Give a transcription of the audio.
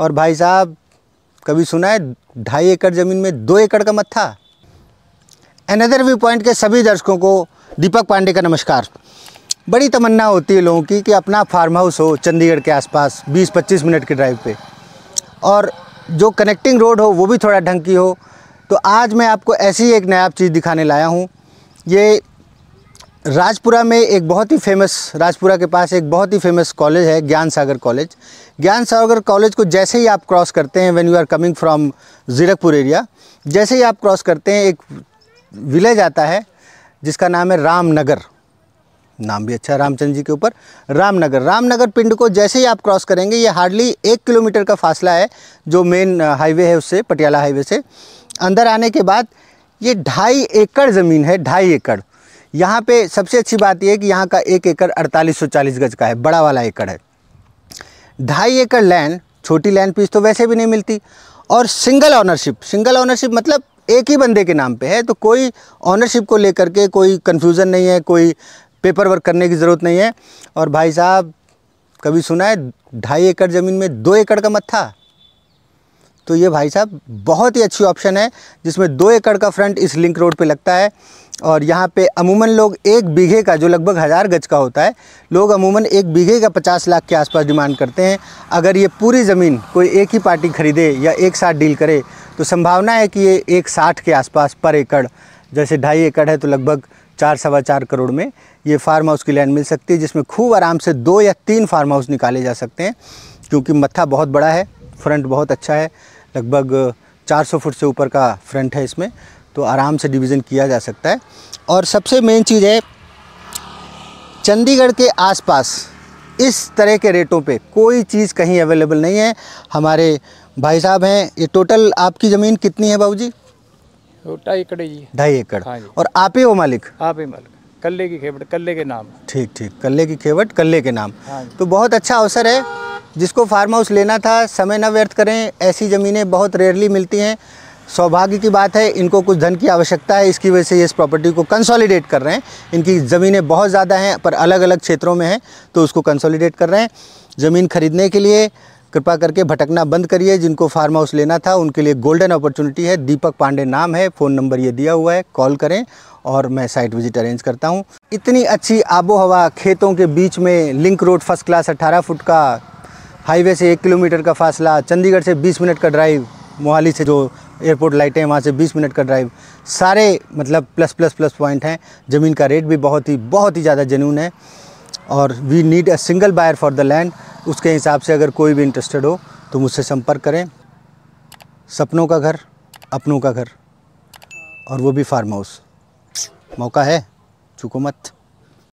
और भाई साहब कभी सुना है ढाई एकड़ ज़मीन में दो एकड़ का मत्था अनदर व्यू पॉइंट के सभी दर्शकों को दीपक पांडे का नमस्कार बड़ी तमन्ना होती है लोगों की कि अपना फार्म हाउस हो चंडीगढ़ के आसपास 20-25 मिनट के ड्राइव पे और जो कनेक्टिंग रोड हो वो भी थोड़ा ढंग की हो तो आज मैं आपको ऐसी एक नया चीज़ दिखाने लाया हूँ ये राजपुरा में एक बहुत ही फेमस राजपुरा के पास एक बहुत ही फेमस कॉलेज है ज्ञान सागर कॉलेज ज्ञान सागर कॉलेज को जैसे ही आप क्रॉस करते हैं when you are coming from Zirakpur area जैसे ही आप क्रॉस करते हैं एक विलेज आता है जिसका नाम है रामनगर नाम भी अच्छा है रामचंद्र जी के ऊपर रामनगर रामनगर पिंड को जैसे ही आप क्रॉस करेंगे ये हार्डली एक किलोमीटर का फासला है जो मेन हाईवे है उससे पटियाला हाईवे से अंदर आने के बाद ये ढाई एकड़ ज़मीन है ढाई एकड़ यहाँ पे सबसे अच्छी बात यह है कि यहाँ का एक एकड़ अड़तालीस सौ चालीस गज का है बड़ा वाला एकड़ है ढाई एकड़ लैंड छोटी लैंड पीस तो वैसे भी नहीं मिलती और सिंगल ऑनरशिप सिंगल ऑनरशिप मतलब एक ही बंदे के नाम पे है तो कोई ऑनरशिप को लेकर के कोई कन्फ्यूज़न नहीं है कोई पेपर वर्क करने की ज़रूरत नहीं है और भाई साहब कभी सुना है ढाई एकड़ ज़मीन में दो एकड़ का मत्था तो ये भाई साहब बहुत ही अच्छी ऑप्शन है जिसमें दो एकड़ का फ्रंट इस लिंक रोड पे लगता है और यहाँ पे अमूमन लोग एक बीघे का जो लगभग हज़ार गज का होता है लोग अमूमन एक बीघे का पचास लाख के आसपास डिमांड करते हैं अगर ये पूरी ज़मीन कोई एक ही पार्टी खरीदे या एक साथ डील करे तो संभावना है कि ये एक साठ के आसपास पर एकड़ जैसे ढाई एकड़ है तो लगभग चार सवा चार करोड़ में ये फार्म हाउस की लैंड मिल सकती है जिसमें खूब आराम से दो या तीन फार्म हाउस निकाले जा सकते हैं क्योंकि मत्था बहुत बड़ा है फ्रंट बहुत अच्छा है लगभग 400 फुट से ऊपर का फ्रंट है इसमें तो आराम से डिवीज़न किया जा सकता है और सबसे मेन चीज़ है चंडीगढ़ के आसपास इस तरह के रेटों पे कोई चीज़ कहीं अवेलेबल नहीं है हमारे भाई साहब हैं ये टोटल आपकी ज़मीन कितनी है बाबू जी ढाई एकड़ जी ढाई एकड़ हाँ और आप ही हो मालिक आप ही मालिक कल्ले की खेवट कल्ले के नाम ठीक ठीक कल्ले की खेवट कल्ले के नाम हाँ तो बहुत अच्छा अवसर है जिसको फार्म हाउस लेना था समय न व्यर्थ करें ऐसी ज़मीनें बहुत रेयरली मिलती हैं सौभाग्य की बात है इनको कुछ धन की आवश्यकता है इसकी वजह से ये इस प्रॉपर्टी को कंसोलिडेट कर रहे हैं इनकी ज़मीनें बहुत ज़्यादा हैं पर अलग अलग क्षेत्रों में हैं तो उसको कंसोलिडेट कर रहे हैं ज़मीन खरीदने के लिए कृपा करके भटकना बंद करिए जिनको फार्म हाउस लेना था उनके लिए गोल्डन अपॉर्चुनिटी है दीपक पांडे नाम है फ़ोन नंबर ये दिया हुआ है कॉल करें और मैं साइट विजिट अरेंज करता हूँ इतनी अच्छी आबो हवा खेतों के बीच में लिंक रोड फर्स्ट क्लास अट्ठारह फुट का हाईवे से एक किलोमीटर का फासला चंडीगढ़ से बीस मिनट का ड्राइव मोहाली से जो एयरपोर्ट लाइटें हैं वहाँ से 20 मिनट का ड्राइव सारे मतलब प्लस प्लस प्लस पॉइंट हैं ज़मीन का रेट भी बहुत ही बहुत ही ज़्यादा जनून है और we need a single buyer for the land उसके हिसाब से अगर कोई भी इंटरेस्टेड हो तो मुझसे संपर्क करें सपनों का घर अपनों का घर और वो भी फार्म हाउस मौका है चुको मत